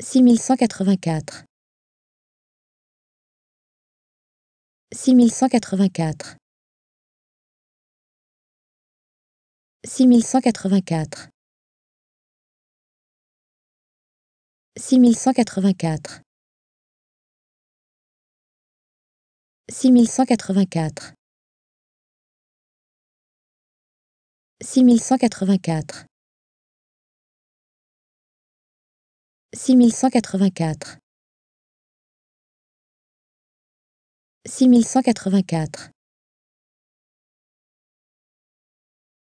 6184 6184 6184 6184 6184 6184 6184 6184